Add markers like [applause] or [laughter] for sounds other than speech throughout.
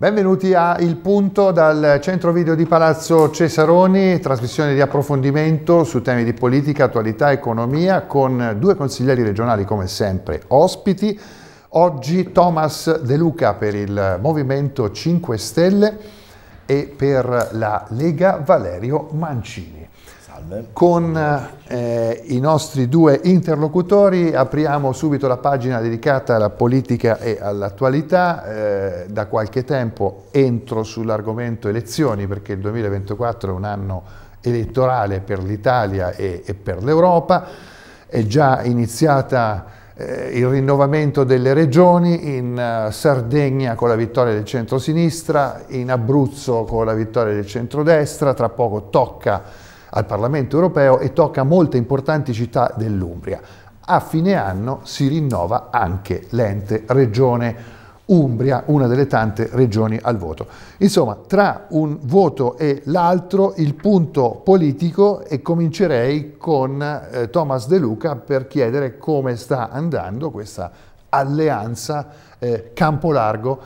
Benvenuti a Il Punto dal centro video di Palazzo Cesaroni, trasmissione di approfondimento su temi di politica, attualità, economia, con due consiglieri regionali come sempre ospiti. Oggi Thomas De Luca per il Movimento 5 Stelle e per la Lega Valerio Mancini. Con eh, i nostri due interlocutori apriamo subito la pagina dedicata alla politica e all'attualità. Eh, da qualche tempo entro sull'argomento elezioni perché il 2024 è un anno elettorale per l'Italia e, e per l'Europa. È già iniziata eh, il rinnovamento delle regioni, in eh, Sardegna con la vittoria del centro-sinistra, in Abruzzo con la vittoria del centro-destra, tra poco tocca al Parlamento europeo e tocca molte importanti città dell'Umbria. A fine anno si rinnova anche l'ente regione Umbria, una delle tante regioni al voto. Insomma, tra un voto e l'altro il punto politico e comincerei con eh, Thomas De Luca per chiedere come sta andando questa alleanza eh, campo largo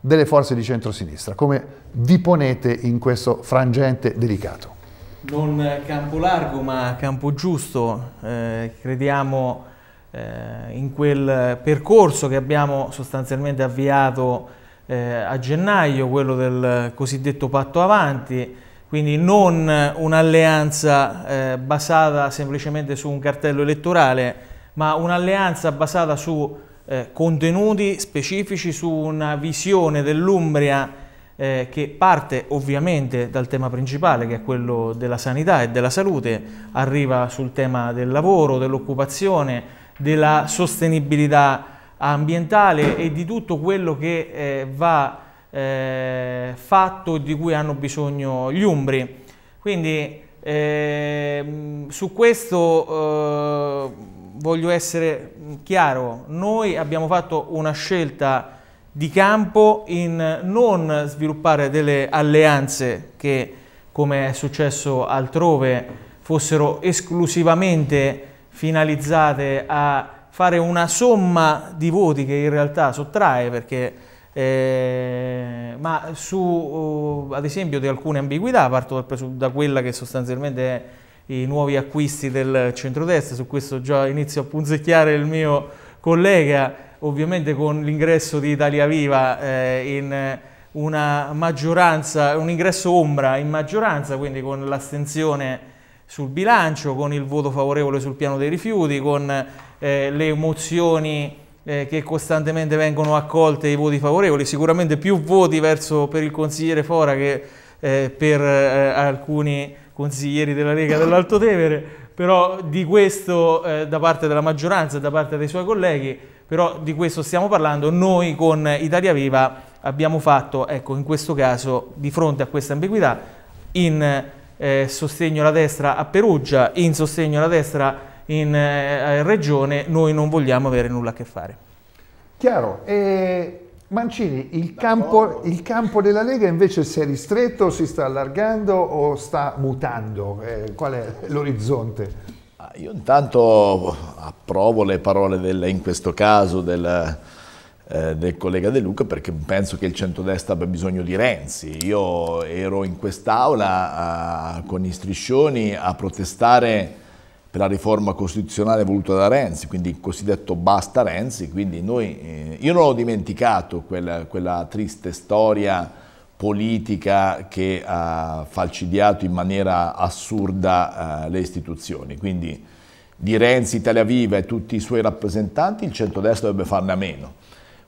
delle forze di centrosinistra, come vi ponete in questo frangente delicato non campo largo ma campo giusto, eh, crediamo eh, in quel percorso che abbiamo sostanzialmente avviato eh, a gennaio, quello del cosiddetto patto avanti, quindi non un'alleanza eh, basata semplicemente su un cartello elettorale, ma un'alleanza basata su eh, contenuti specifici, su una visione dell'Umbria eh, che parte ovviamente dal tema principale che è quello della sanità e della salute, arriva sul tema del lavoro, dell'occupazione, della sostenibilità ambientale e di tutto quello che eh, va eh, fatto e di cui hanno bisogno gli umbri. Quindi ehm, su questo eh, voglio essere chiaro, noi abbiamo fatto una scelta di campo in non sviluppare delle alleanze che, come è successo altrove, fossero esclusivamente finalizzate a fare una somma di voti che in realtà sottrae perché eh, ma su uh, ad esempio di alcune ambiguità parto da quella che sostanzialmente è i nuovi acquisti del centrodestra su questo già inizio a punzecchiare il mio collega ovviamente con l'ingresso di Italia Viva eh, in una maggioranza, un ingresso ombra in maggioranza, quindi con l'astensione sul bilancio, con il voto favorevole sul piano dei rifiuti, con eh, le emozioni eh, che costantemente vengono accolte i voti favorevoli, sicuramente più voti verso, per il consigliere Fora che eh, per eh, alcuni consiglieri della Lega dell'Alto Tevere, però di questo eh, da parte della maggioranza e da parte dei suoi colleghi però di questo stiamo parlando, noi con Italia Viva abbiamo fatto, ecco, in questo caso, di fronte a questa ambiguità, in eh, sostegno alla destra a Perugia, in sostegno alla destra in eh, regione, noi non vogliamo avere nulla a che fare. Chiaro. E Mancini, il campo, il campo, della Lega invece si è ristretto, si sta allargando o sta mutando? Eh, qual è l'orizzonte? Ah, io intanto approvo le parole del, in questo caso del, eh, del, collega De Luca perché penso che il centrodestra abbia bisogno di Renzi. Io ero in quest'aula eh, con i striscioni a protestare per la riforma costituzionale voluta da Renzi, quindi il cosiddetto basta Renzi. Noi, eh, io non ho dimenticato quella, quella triste storia politica che ha falcidiato in maniera assurda eh, le istituzioni. Quindi di Renzi, Italia Viva e tutti i suoi rappresentanti il centrodestra dovrebbe farne a meno.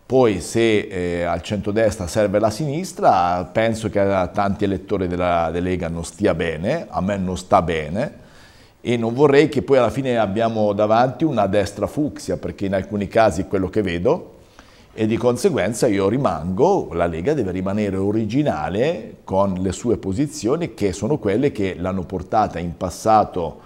Poi se eh, al centrodestra serve la sinistra, penso che a tanti elettori della, della Lega non stia bene, a me non sta bene, e non vorrei che poi alla fine abbiamo davanti una destra fucsia, perché in alcuni casi quello che vedo e di conseguenza io rimango, la Lega deve rimanere originale con le sue posizioni che sono quelle che l'hanno portata in passato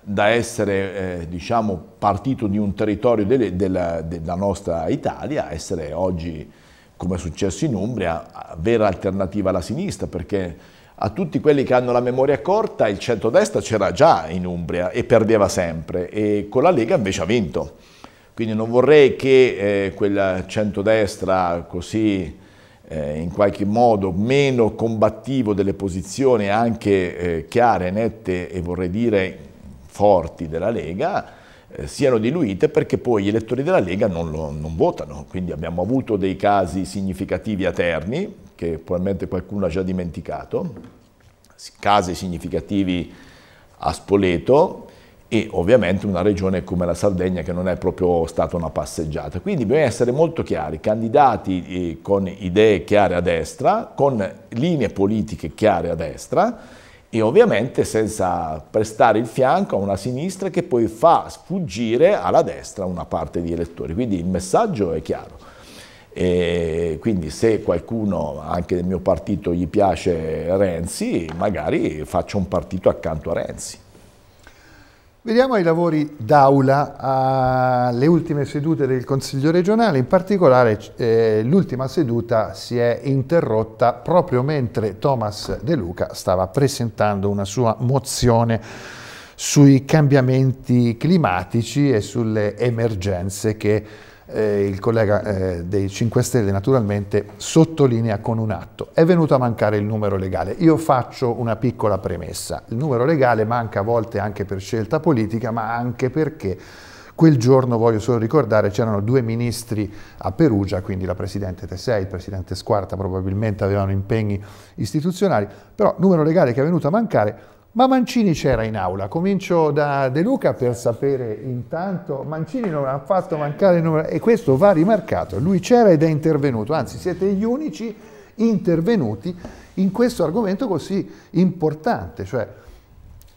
da essere eh, diciamo, partito di un territorio delle, della, della, nostra Italia a essere oggi, come è successo in Umbria, vera alternativa alla sinistra, perché a tutti quelli che hanno la memoria corta il centrodestra c'era già in Umbria e perdeva sempre e con la Lega invece ha vinto. Quindi non vorrei che eh, quella centrodestra così eh, in qualche modo meno combattivo delle posizioni anche eh, chiare, nette e vorrei dire forti della Lega eh, siano diluite perché poi gli elettori della Lega non, lo, non votano. Quindi abbiamo avuto dei casi significativi a Terni, che probabilmente qualcuno ha già dimenticato, casi significativi a Spoleto, e ovviamente una regione come la Sardegna che non è proprio stata una passeggiata. Quindi bisogna essere molto chiari, candidati eh, con idee chiare a destra, con linee politiche chiare a destra e ovviamente senza prestare il fianco a una sinistra che poi fa sfuggire alla destra una parte di elettori. Quindi il messaggio è chiaro. E quindi se qualcuno anche del mio partito gli piace Renzi, magari faccio un partito accanto a Renzi. Vediamo i lavori d'aula alle ultime sedute del Consiglio regionale, in particolare eh, l'ultima seduta si è interrotta proprio mentre Thomas De Luca stava presentando una sua mozione sui cambiamenti climatici e sulle emergenze che eh, il collega eh, dei 5 Stelle naturalmente sottolinea con un atto. È venuto a mancare il numero legale. Io faccio una piccola premessa. Il numero legale manca a volte anche per scelta politica, ma anche perché Quel giorno, voglio solo ricordare, c'erano due ministri a Perugia, quindi la Presidente Tessei, il Presidente Squarta probabilmente avevano impegni istituzionali, però numero legale che è venuto a mancare ma Mancini c'era in aula, comincio da De Luca per sapere intanto, Mancini non ha fatto mancare il nulla e questo va rimarcato, lui c'era ed è intervenuto, anzi siete gli unici intervenuti in questo argomento così importante, cioè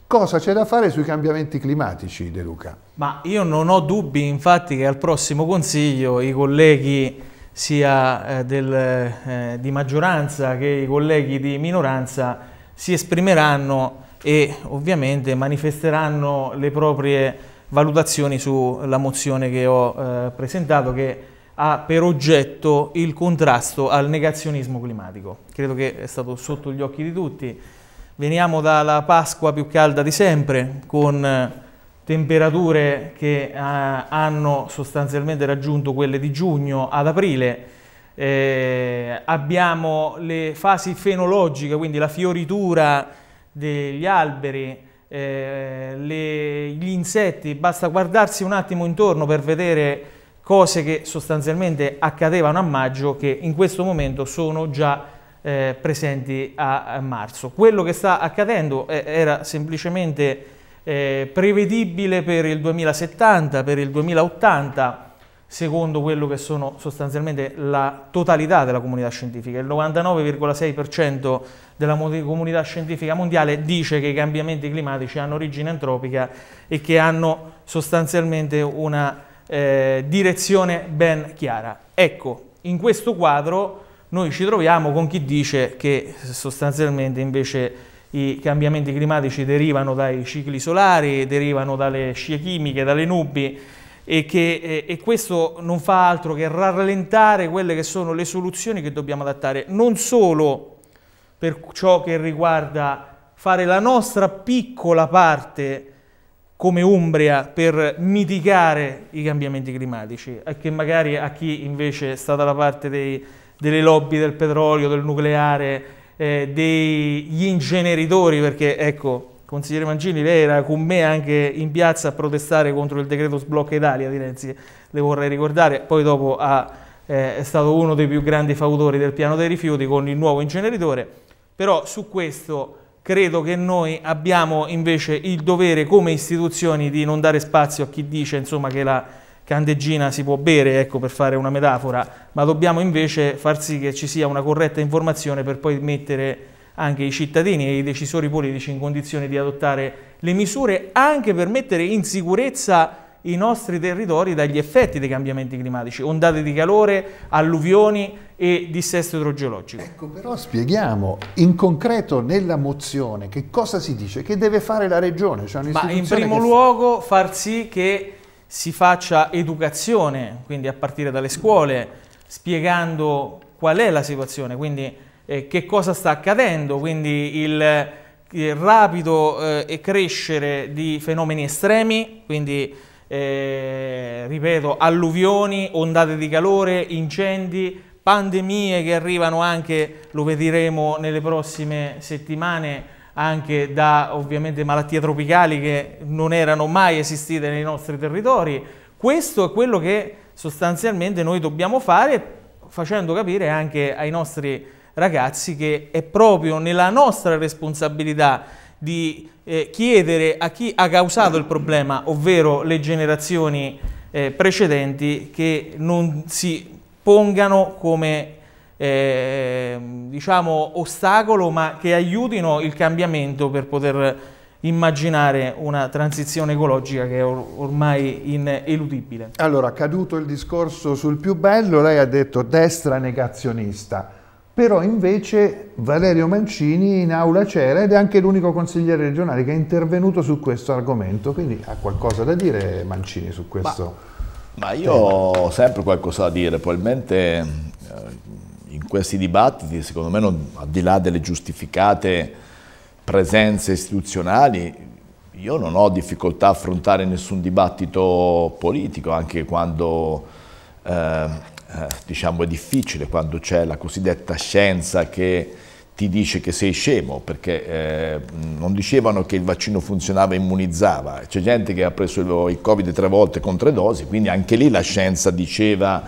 cosa c'è da fare sui cambiamenti climatici De Luca? Ma io non ho dubbi infatti che al prossimo Consiglio i colleghi sia eh, del, eh, di maggioranza che i colleghi di minoranza si esprimeranno e ovviamente manifesteranno le proprie valutazioni sulla mozione che ho eh, presentato che ha per oggetto il contrasto al negazionismo climatico. Credo che è stato sotto gli occhi di tutti. Veniamo dalla Pasqua più calda di sempre con eh, temperature che eh, hanno sostanzialmente raggiunto quelle di giugno ad aprile. Eh, abbiamo le fasi fenologiche, quindi la fioritura degli alberi, eh, le, gli insetti, basta guardarsi un attimo intorno per vedere cose che sostanzialmente accadevano a maggio che in questo momento sono già eh, presenti a, a, marzo. Quello che sta accadendo eh, era semplicemente eh, prevedibile per il 2070, per il 2080, secondo quello che sono sostanzialmente la totalità della comunità scientifica. Il 99,6% della comunità scientifica mondiale dice che i cambiamenti climatici hanno origine antropica e che hanno sostanzialmente una eh, direzione ben chiara. Ecco, in questo quadro noi ci troviamo con chi dice che sostanzialmente invece i cambiamenti climatici derivano dai cicli solari, derivano dalle scie chimiche, dalle nubi, e, che, e, questo non fa altro che rallentare quelle che sono le soluzioni che dobbiamo adattare, non solo per ciò che riguarda fare la nostra piccola parte come Umbria per mitigare i cambiamenti climatici, e che magari a chi invece sta dalla parte dei, delle lobby del petrolio, del nucleare, eh, degli ingeneritori, perché ecco, Consigliere Mangini, lei era con me anche in piazza a protestare contro il decreto sblocca Italia di Renzi, le vorrei ricordare, poi dopo ha, eh, è stato uno dei più grandi fautori del piano dei rifiuti con il nuovo inceneritore, però su questo credo che noi abbiamo invece il dovere come istituzioni di non dare spazio a chi dice insomma, che la candeggina si può bere, ecco, per fare una metafora, ma dobbiamo invece far sì che ci sia una corretta informazione per poi mettere anche i cittadini e i decisori politici in condizione di adottare le misure anche per mettere in sicurezza i nostri territori dagli effetti dei cambiamenti climatici, ondate di calore, alluvioni e dissesto idrogeologico. Ecco, però spieghiamo in concreto nella mozione che cosa si dice, che deve fare la regione. Cioè Ma in primo che... luogo far sì che si faccia educazione, quindi a partire dalle scuole, spiegando qual è la situazione, quindi eh, che cosa sta accadendo, quindi il, il rapido eh, crescere di fenomeni estremi, quindi eh, ripeto, alluvioni, ondate di calore, incendi, pandemie che arrivano anche, lo vedremo nelle prossime settimane, anche da ovviamente malattie tropicali che non erano mai esistite nei nostri territori. Questo è quello che sostanzialmente noi dobbiamo fare facendo capire anche ai nostri ragazzi che è proprio nella nostra responsabilità di eh, chiedere a chi ha causato il problema, ovvero le generazioni eh, precedenti, che non si pongano come eh, diciamo, ostacolo, ma che aiutino il cambiamento per poter immaginare una transizione ecologica che è or ormai ineludibile. Allora, caduto il discorso sul più bello, lei ha detto destra negazionista però invece Valerio Mancini in aula c'era ed è anche l'unico consigliere regionale che è intervenuto su questo argomento, quindi ha qualcosa da dire Mancini su questo? Ma, ma io ho sempre qualcosa da dire, probabilmente eh, in questi dibattiti, secondo me, non, al di là delle giustificate presenze istituzionali, io non ho difficoltà a affrontare nessun dibattito politico, anche quando... Eh, eh, diciamo è difficile quando c'è la cosiddetta scienza che ti dice che sei scemo, perché eh, non dicevano che il vaccino funzionava e immunizzava. C'è gente che ha preso il, il Covid tre volte con tre dosi, quindi anche lì la scienza diceva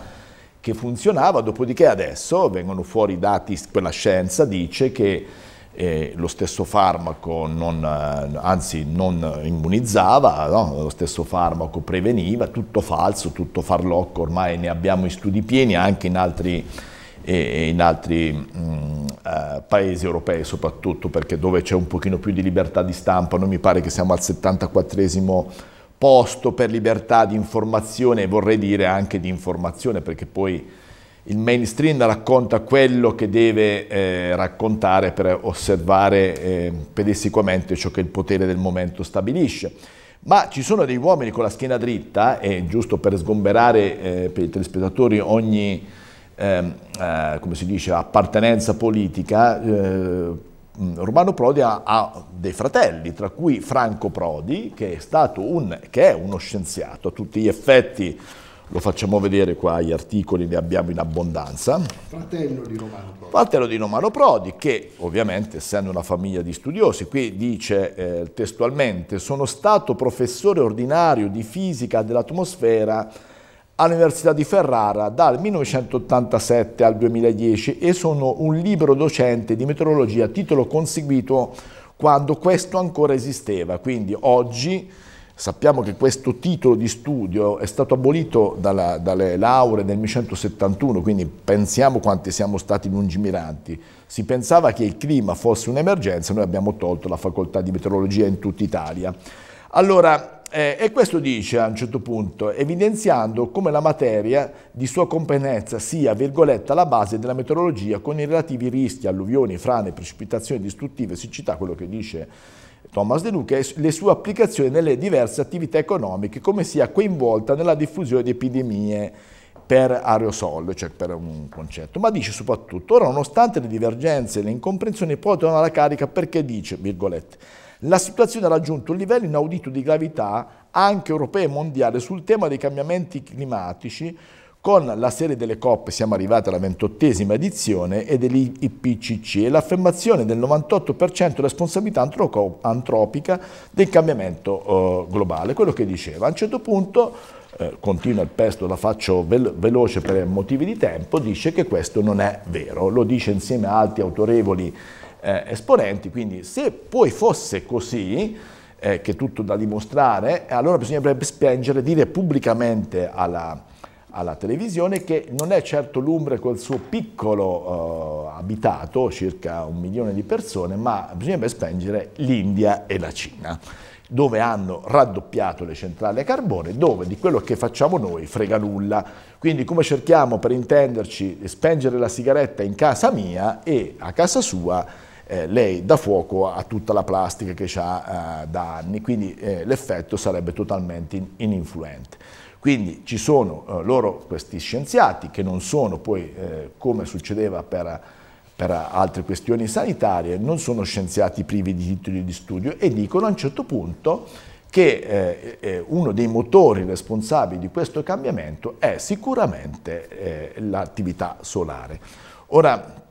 che funzionava, dopodiché adesso vengono fuori dati, quella scienza dice che eh, lo stesso farmaco non, anzi non immunizzava, no? lo stesso farmaco preveniva, tutto falso, tutto farlocco, ormai ne abbiamo in studi pieni anche in altri, eh, in altri mh, eh, paesi europei soprattutto, perché dove c'è un pochino più di libertà di stampa, noi mi pare che siamo al 74esimo posto per libertà di informazione, vorrei dire anche di informazione, perché poi il mainstream racconta quello che deve eh, raccontare per osservare eh, pedissequamente ciò che il potere del momento stabilisce. Ma ci sono dei uomini con la schiena dritta, e giusto per sgomberare eh, per i telespettatori ogni ehm, eh, dice, appartenenza politica, eh, mm, Romano Prodi ha, ha, dei fratelli, tra cui Franco Prodi, che è, un, che è uno scienziato a tutti gli effetti, lo facciamo vedere qua, gli articoli ne abbiamo in abbondanza. Fratello di Romano Prodi. Fratello di Romano Prodi, che ovviamente essendo una famiglia di studiosi, qui dice eh, testualmente, sono stato professore ordinario di fisica dell'atmosfera all'Università di Ferrara dal 1987 al 2010 e sono un libero docente di meteorologia titolo conseguito quando questo ancora esisteva, quindi oggi Sappiamo che questo titolo di studio è stato abolito dalla, dalle lauree nel 1971, quindi pensiamo quanti siamo stati lungimiranti. Si pensava che il clima fosse un'emergenza, noi abbiamo tolto la facoltà di meteorologia in tutta Italia. Allora, eh, e questo dice a un certo punto, evidenziando come la materia di sua competenza sia, virgoletta, la base della meteorologia con i relativi rischi, alluvioni, frane, precipitazioni distruttive, siccità, quello che dice Thomas De Luca e le sue applicazioni nelle diverse attività economiche, come sia coinvolta nella diffusione di epidemie per aerosol, cioè per un concetto, ma dice soprattutto, ora nonostante le divergenze e le incomprensioni poi torna alla carica perché dice, virgolette, la situazione ha raggiunto un livello inaudito di gravità anche europeo e mondiale sul tema dei cambiamenti climatici, con la serie delle COP siamo arrivati alla ventottesima edizione e dell'IPCC e l'affermazione del 98% responsabilità antropica del cambiamento eh, globale. Quello che diceva, a un certo punto, eh, continua il testo, la faccio veloce per motivi di tempo, dice che questo non è vero. Lo dice insieme a altri autorevoli eh, esponenti, quindi se poi fosse così, eh, che è tutto da dimostrare, allora bisognerebbe spingere, dire pubblicamente alla alla televisione che non è certo l'Umbria col suo piccolo eh, abitato, circa un milione di persone, ma bisognerebbe spengere l'India e la Cina dove hanno raddoppiato le centrali a carbone, dove di quello che facciamo noi frega nulla. Quindi come cerchiamo, per intenderci, di spengere la sigaretta in casa mia e a casa sua eh, lei dà fuoco a tutta la plastica che ha eh, da anni, quindi eh, l'effetto sarebbe totalmente in ininfluente. Quindi ci sono eh, loro questi scienziati che non sono poi, eh, come succedeva per, per, altre questioni sanitarie, non sono scienziati privi di titoli di studio e dicono a un certo punto che eh, eh uno dei motori responsabili di questo cambiamento è sicuramente eh, l'attività solare. Ora,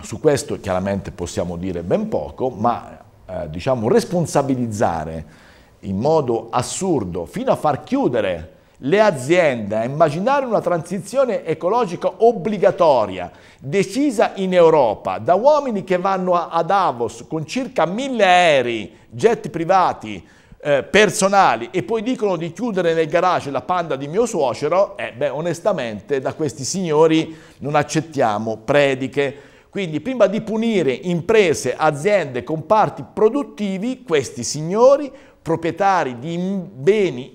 su questo chiaramente possiamo dire ben poco, ma eh, diciamo responsabilizzare in modo assurdo fino a far chiudere le aziende a immaginare una transizione ecologica obbligatoria, decisa in Europa da uomini che vanno a Davos con circa mille aerei, jet privati, eh, personali e poi dicono di chiudere nel garage la panda di mio suocero, eh, beh, onestamente da questi signori non accettiamo prediche. Quindi prima di punire imprese, aziende, comparti produttivi, questi signori, proprietari di beni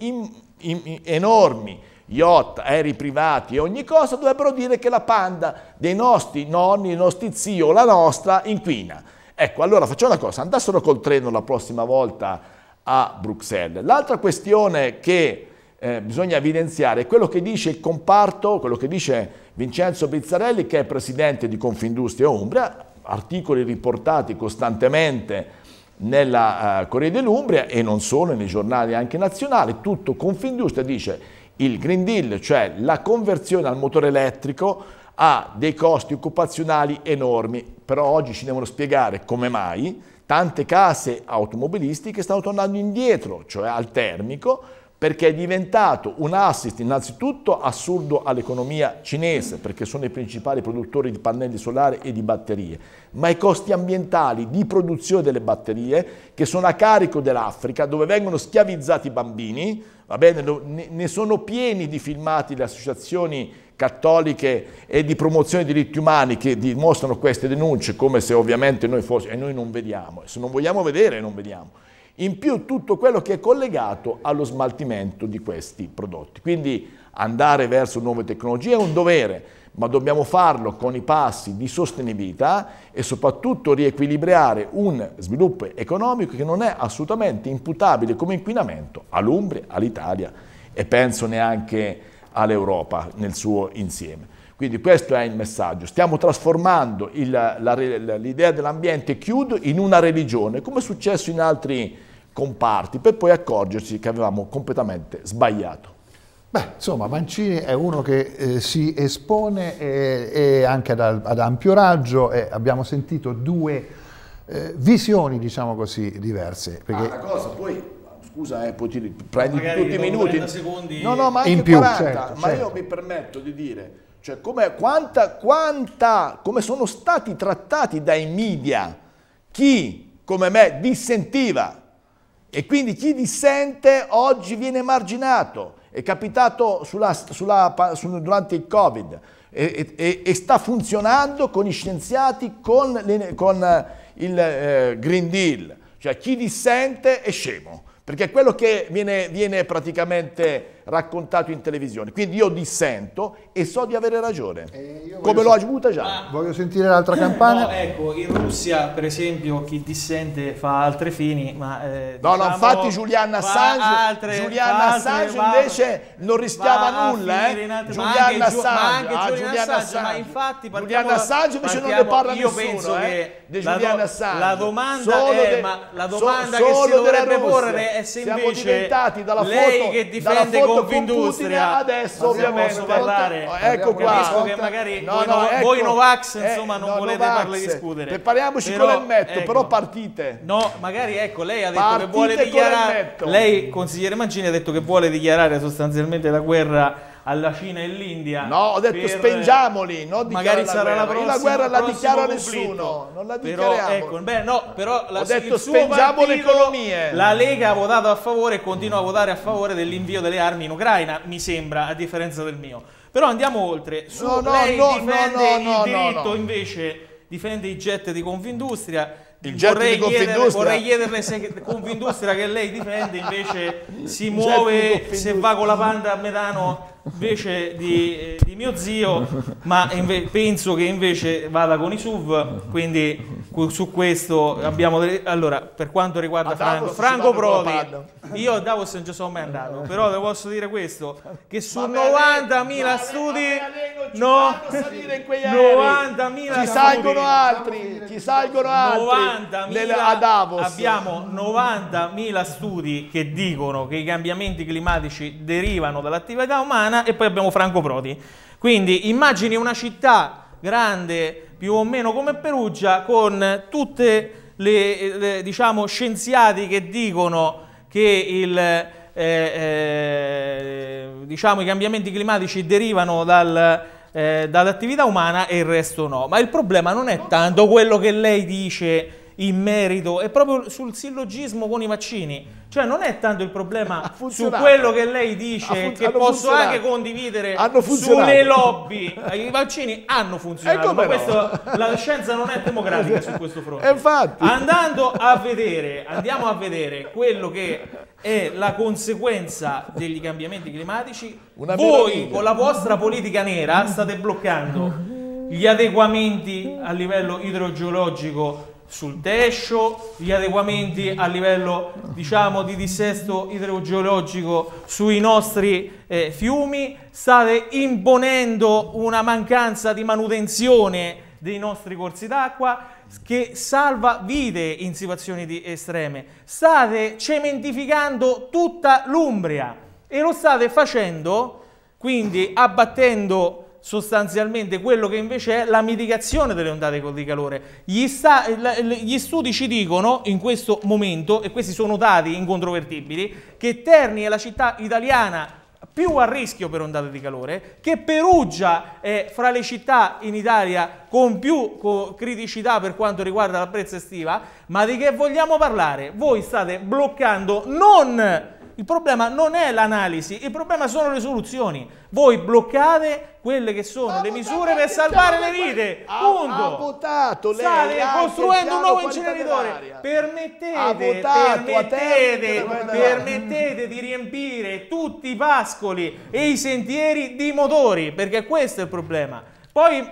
enormi, yacht, aerei privati e ogni cosa, dovrebbero dire che la panda dei nostri nonni, dei nostri zii o la nostra inquina. Ecco, allora facciamo una cosa, andassero col treno la prossima volta a Bruxelles. L'altra questione che eh, bisogna evidenziare è quello che dice il comparto, quello che dice Vincenzo Bizzarelli, che è presidente di Confindustria Umbria, articoli riportati costantemente nella uh, Corriere dell'Umbria e non solo, nei giornali anche nazionali, tutto Confindustria dice il Green Deal, cioè la conversione al motore elettrico, ha dei costi occupazionali enormi, però oggi ci devono spiegare come mai tante case automobilistiche stanno tornando indietro, cioè al termico, perché è diventato un assist innanzitutto assurdo all'economia cinese, perché sono i principali produttori di pannelli solari e di batterie, ma i costi ambientali di produzione delle batterie, che sono a carico dell'Africa, dove vengono schiavizzati i bambini, bene, ne sono pieni di filmati le associazioni cattoliche e di promozione dei diritti umani che dimostrano queste denunce, come se ovviamente noi fossimo, e noi non vediamo, se non vogliamo vedere non vediamo in più tutto quello che è collegato allo smaltimento di questi prodotti. Quindi andare verso nuove tecnologie è un dovere, ma dobbiamo farlo con i passi di sostenibilità e soprattutto riequilibrare un sviluppo economico che non è assolutamente imputabile come inquinamento all'Umbria, all'Italia e penso neanche all'Europa nel suo insieme. Quindi questo è il messaggio. Stiamo trasformando l'idea dell'ambiente, chiudo, in una religione, come è successo in altri comparti per poi accorgerci che avevamo completamente sbagliato. Beh, insomma, Mancini è uno che eh, si espone e, e anche ad, ad, ampio raggio e abbiamo sentito due eh, visioni, diciamo così, diverse. Perché... Ah, la cosa poi scusa, eh, poi ti prendi tutti i minuti. Secondi... No, no, ma anche in più, 40, certo, ma certo. io mi permetto di dire, cioè come, quanta, quanta, come sono stati trattati dai media chi come me dissentiva e quindi chi dissente oggi viene marginato. È capitato sulla, sulla, su, durante il Covid e, e, e, sta funzionando con i scienziati, con, le, con eh, il eh, Green Deal. Cioè chi dissente è scemo, perché quello che viene, viene praticamente raccontato in televisione. Quindi io dissento e so di avere ragione, eh, come l'ho avuta già. Voglio sentire l'altra campana. No, ecco, in Russia per esempio chi dissente fa altre fini, ma... Eh, diciamo, no, infatti Giuliana Assange, altre, Giuliana Assange altre, invece non rischiava nulla, eh. Giuliana ah, Assange, ma, ah, Giuliana Assange, ma infatti partiamo, Giuliana Assange invece partiamo, non ne parla io nessuno, penso eh, che la, do, Assange. la domanda, è, de, ma la domanda so, che si dovrebbe porre è se invece lei che difende con Confindustria. adesso ovviamente parlare. Ecco qua. Capisco che magari no, voi, no, no, ecco, voi Novax eh, insomma eh, non no, volete farle discutere. Prepariamoci però, con il metto, ecco, però partite. No, magari ecco, lei ha detto partite che vuole dichiarare lei consigliere Mancini ha detto che vuole dichiarare sostanzialmente la guerra alla Cina e all'India. No, ho detto per... spengiamoli, non magari la sarà guerra. la la guerra la dichiara conflitto. nessuno, non la dichiariamo. Però, ecco, beh, no, però la, ho detto spengiamo le economie. La Lega ha votato a favore e continua a votare a favore dell'invio delle armi in Ucraina, mi sembra, a differenza del mio. Però andiamo oltre. Su, no, no, lei no, difende no, no, il diritto invece difende i jet di Confindustria il gettito vorrei di Confindustria. vorrei chiederle se Confindustria che lei difende invece si muove se va con la panda a Metano invece di, eh, di mio zio, ma penso che invece vada con i SUV, quindi su questo abbiamo delle... allora per quanto riguarda Davos, Franco, Franco Prodi io a Davos non ci sono mai andato però le posso dire questo che su 90.000 studi no, 90.000 ci salgono altri ci salgono altri a Davos abbiamo 90.000 studi che dicono che i cambiamenti climatici derivano dall'attività umana e poi abbiamo Franco Prodi quindi immagini una città grande più o meno come Perugia, con tutte le, le diciamo, scienziati che dicono che il, eh, eh, diciamo, i cambiamenti climatici derivano dal, eh, dall'attività umana e il resto no. Ma il problema non è tanto quello che lei dice in merito, è proprio sul sillogismo con i vaccini. Cioè non è tanto il problema su quello che lei dice, che posso funzionato. anche condividere sulle lobby. Eh, I vaccini hanno ecco funzionato, ma no? questo, la scienza non è democratica su questo fronte. [laughs] Infatti. Andando a vedere, andiamo a vedere quello che è la conseguenza degli cambiamenti climatici, Una voi con la vostra politica nera state bloccando gli adeguamenti a livello idrogeologico sul tescio, gli adeguamenti a livello diciamo, di dissesto idrogeologico sui nostri eh, fiumi, state imponendo una mancanza di manutenzione dei nostri corsi d'acqua che salva vite in situazioni di estreme. State cementificando tutta l'Umbria e lo state facendo quindi abbattendo sostanzialmente quello che invece è la mitigazione delle ondate di calore. Gli, sta, gli, studi ci dicono in questo momento, e questi sono dati incontrovertibili, che Terni è la città italiana più a rischio per ondate di calore, che Perugia è fra le città in Italia con più criticità per quanto riguarda la prezza estiva, ma di che vogliamo parlare? Voi state bloccando non il problema non è l'analisi, il problema sono le soluzioni. Voi bloccate quelle che sono ha le misure per salvare le vite. Ha, Punto. Ha votato lei. State costruendo un nuovo inceneritore. Permettete, permettete, permettete di riempire tutti i pascoli e i sentieri di motori, perché questo è il problema. Poi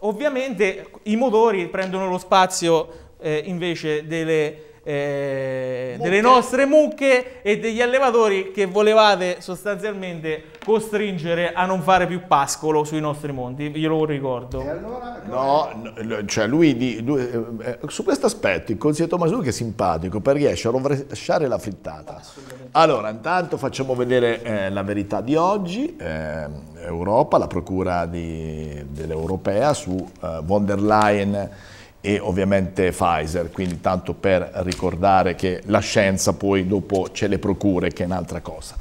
ovviamente i motori prendono lo spazio eh, invece delle eh, delle nostre mucche e degli allevatori che volevate sostanzialmente costringere a non fare più pascolo sui nostri monti, glielo ricordo. Allora, no, no, cioè lui, lui eh, eh, su questo aspetto il consiglio consigliere che è simpatico perché riesce a rovesciare la frittata. Allora, intanto facciamo vedere eh, la verità di oggi, ehm, Europa, la procura dell'Europea su eh, von der Leyen e ovviamente Pfizer, quindi tanto per ricordare che la scienza poi dopo ce le procure, che è un'altra cosa.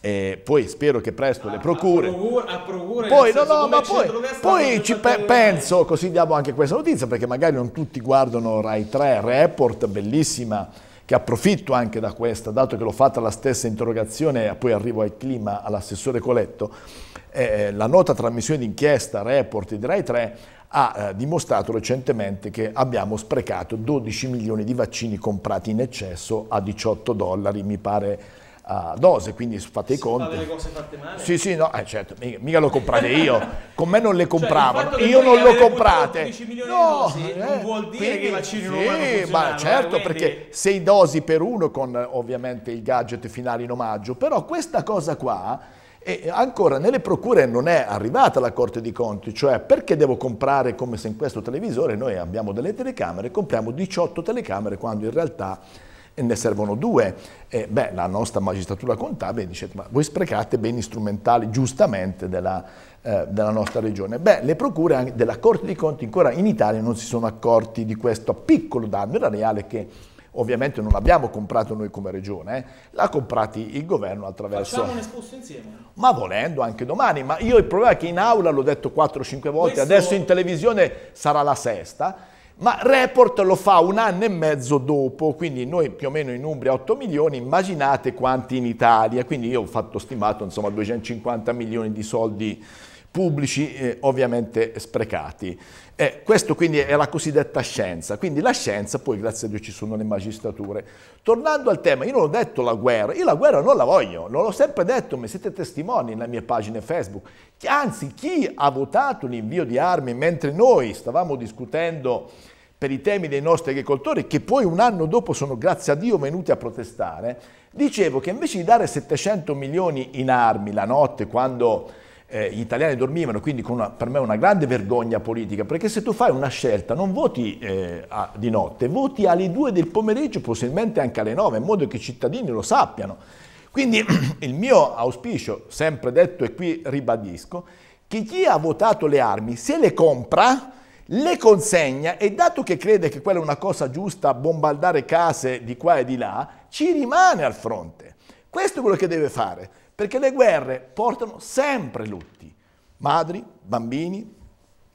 E poi spero che presto ah, le procure. A procura, a procura poi, no, no, ma poi, poi ci pe eh. penso, così diamo anche questa notizia, perché magari non tutti guardano Rai 3, Report, bellissima, che approfitto anche da questa, dato che l'ho fatta la stessa interrogazione, poi arrivo al clima all'assessore Coletto, eh, la nota trasmissione d'inchiesta, Report di Rai 3, ha eh, dimostrato recentemente che abbiamo sprecato 12 milioni di vaccini comprati in eccesso a 18 dollari, mi pare, a dose, quindi fate si i conti. Ma le cose fatte male? Sì, sì, no, eh, certo, mica, mica lo comprate io, con me non le compravano, cioè, io non lo comprate. 12 milioni No, dosi, eh, non vuol dire quindi, che i vaccini sì, non ma eh, certo, quindi... perché sei dosi per uno con ovviamente il gadget finale in omaggio, però questa cosa qua e ancora nelle procure non è arrivata la Corte dei Conti, cioè perché devo comprare come se in questo televisore noi abbiamo delle telecamere, compriamo 18 telecamere quando in realtà ne servono due. E, beh, la nostra magistratura contabile dice ma voi sprecate beni strumentali giustamente della, eh, della nostra regione. Beh, le procure della Corte dei Conti ancora in Italia non si sono accorti di questo piccolo danno erariale che ovviamente non l'abbiamo comprato noi come regione, eh, l'ha comprati il governo attraverso... Facciamo un esposto insieme. Ma volendo anche domani, ma io il problema è che in aula l'ho detto 4-5 volte, Questo... adesso in televisione sarà la sesta, ma Report lo fa un anno e mezzo dopo, quindi noi più o meno in Umbria 8 milioni, immaginate quanti in Italia, quindi io ho fatto stimato insomma 250 milioni di soldi pubblici eh, ovviamente sprecati. Eh, questo quindi è la cosiddetta scienza, quindi la scienza poi grazie a Dio ci sono le magistrature. Tornando al tema, io non ho detto la guerra, io la guerra non la voglio, non l'ho sempre detto, mi siete testimoni nella mia pagina Facebook, anzi chi ha votato l'invio di armi mentre noi stavamo discutendo per i temi dei nostri agricoltori, che poi un anno dopo sono grazie a Dio venuti a protestare, dicevo che invece di dare 700 milioni in armi la notte quando eh, gli italiani dormivano, quindi una, per me è una grande vergogna politica, perché se tu fai una scelta non voti eh, a, di notte, voti alle 2 del pomeriggio, possibilmente anche alle 9, in modo che i cittadini lo sappiano. Quindi [clears throat] il mio auspicio, sempre detto e qui ribadisco, che chi ha votato le armi, se le compra, le consegna e dato che crede che quella è una cosa giusta, bombardare case di qua e di là, ci rimane al fronte. Questo è quello che deve fare. Perché le guerre portano sempre lutti, madri, bambini,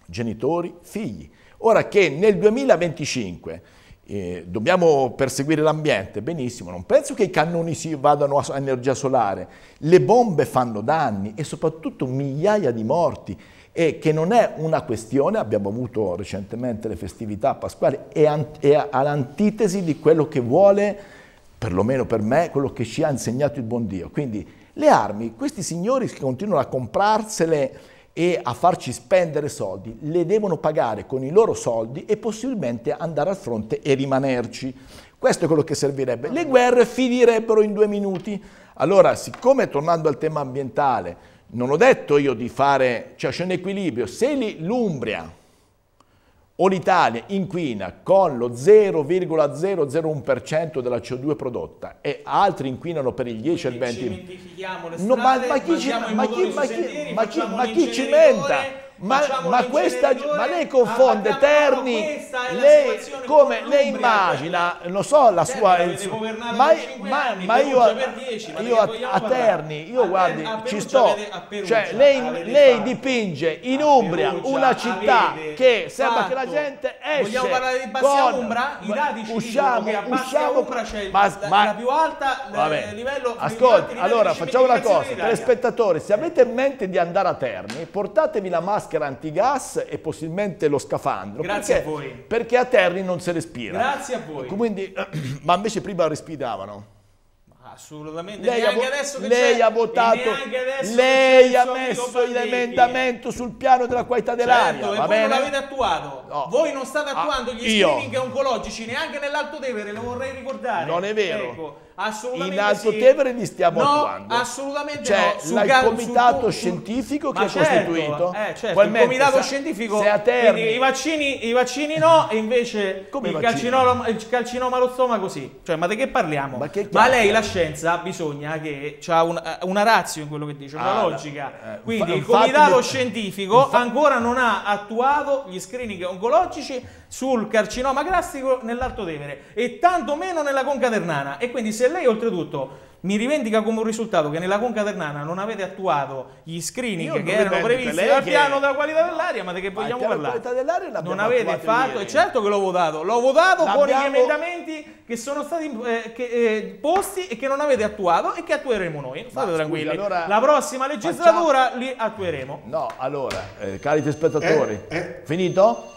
genitori, figli. Ora che nel 2025 eh, dobbiamo perseguire l'ambiente, benissimo, non penso che i cannoni si vadano a energia solare, le bombe fanno danni e soprattutto migliaia di morti e che non è una questione, abbiamo avuto recentemente le festività pasquali, è, è all'antitesi di quello che vuole, perlomeno per me, quello che ci ha insegnato il buon Dio. Quindi le armi, questi signori che continuano a comprarsele e a farci spendere soldi, le devono pagare con i loro soldi e possibilmente andare al fronte e rimanerci. Questo è quello che servirebbe. Le guerre finirebbero in due minuti. Allora, siccome tornando al tema ambientale, non ho detto io di fare, cioè c'è un equilibrio, se l'Umbria o l'Italia inquina con lo 0,001% della CO2 prodotta e altri inquinano per il 10 e il 20%. Ci no, ma, ma, chi, ma, chi, ma chi, chi cementa? ma, ma, questa, ma, lei confonde ah, Terni, lei, come lei immagina, lo so la sua, ma, ma io, io a, a, Terni, io a guardi, a ci sto, cioè, Perugia, cioè, lei, lei dipinge in Umbria Perugia, una città che sembra fatto. che la esatto. gente esce Vogliamo parlare di Bassia con, Umbra? I dati ci usciamo, che a Bassia Umbra c'è ma, ma, la più alta eh, livello Ascolta, allora facciamo una cosa, telespettatori, se avete in mente di andare a Terni, portatevi la maschera maschera antigas e possibilmente lo scafandro. Grazie perché, a voi. Perché a Terni non si respira. Grazie a voi. Quindi, [clears throat] ma invece prima respiravano. Assolutamente, lei, ha, vo lei ha, votato, lei ha messo l'emendamento sul piano della qualità dell'aria. Certo, va bene? non l'avete attuato. No. Voi non state ah, attuando ah, gli io. screening oncologici neanche nell'Alto Tevere, lo vorrei ricordare. Non è vero. Ecco. Assolutamente in Alto sì. Tevere li stiamo no, attuando. Assolutamente cioè, no. Sul il comitato sul... scientifico Ma che certo, è costituito. Eh, certo. il comitato sa, scientifico. Quindi, i, vaccini, i vaccini, no, e invece Come il, calcinoma, il calcinoma allo stomaco sì. Cioè, ma di che parliamo? Ma, che ma lei la scienza bisogna che ha una, eh, una razio in quello che dice, una ah, logica. Eh, Quindi il comitato scientifico ancora non ha attuato gli screening oncologici sul carcinoma classico nell'Alto Tevere e tantomeno nella Conca Ternana. E quindi se lei oltretutto mi rivendica come un risultato che nella Conca Ternana non avete attuato gli screening che erano previsti dal che... piano della qualità dell'aria, ma di che vogliamo parlare? qualità dell'aria non avete fatto, ieri. certo che l'ho votato, l'ho votato con gli emendamenti che sono stati eh, che, eh, posti e che non avete attuato e che attueremo noi. State ma, tranquilli, scusi, allora la prossima legislatura facciamo... li attueremo. No, allora, eh, cari telespettatori, eh, eh. finito?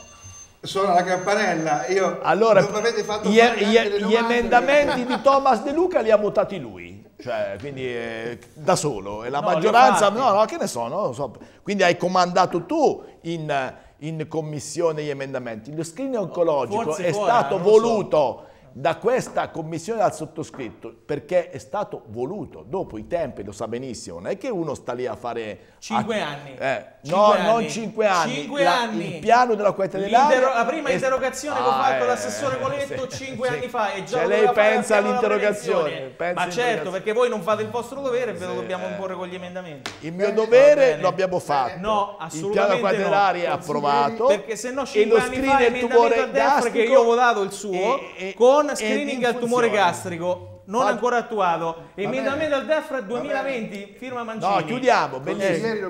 suona la campanella. Io allora, non avete fatto gli, gli, gli emendamenti di [laughs] Thomas De Luca li ha votati lui. Cioè, quindi eh, da solo e la no, maggioranza no, no, che ne so, no? so, quindi hai comandato tu in, in commissione gli emendamenti lo screening oncologico Forse è fuori, stato eh, voluto so da questa commissione dal sottoscritto perché è stato voluto dopo i tempi lo sa benissimo non è che uno sta lì a fare 5 anni. Eh, no, anni. non 5 anni. 5 la, anni. Il piano della qualità dell'aria. La prima interrogazione che ho ah, fatto all'assessore eh, eh, Coletto 5 anni fa e già cioè lei pensa all'interrogazione. Ma certo, perché voi non fate il vostro dovere e ve lo dobbiamo eh. imporre con gli emendamenti. Il mio dovere lo abbiamo fatto. No, assolutamente. Il piano della qualità dell'aria è approvato. Perché se no 5 anni fa il tumore gastrico che io ho votato il suo con screening al tumore gastrico non Faccio... ancora attuato. Emendamento al DEF 2020, firma Mancini. No, chiudiamo,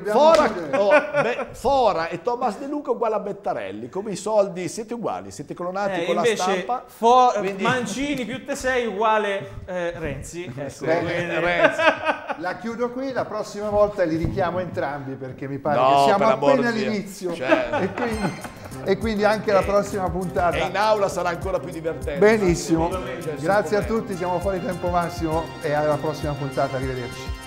Fora, oh, be, Fora, e Thomas De Luca uguale a Bettarelli, come i soldi siete uguali, siete clonati eh, con la stampa. For, quindi... Mancini più te sei uguale eh, Renzi. Eh, ecco, Beh, Renzi. La chiudo qui, la prossima volta li richiamo entrambi perché mi pare no, che siamo appena all'inizio. Cioè... E quindi e quindi anche la prossima puntata. E in aula sarà ancora più divertente. Benissimo. Grazie a tutti, siamo fuori tempo massimo e alla prossima puntata, arrivederci.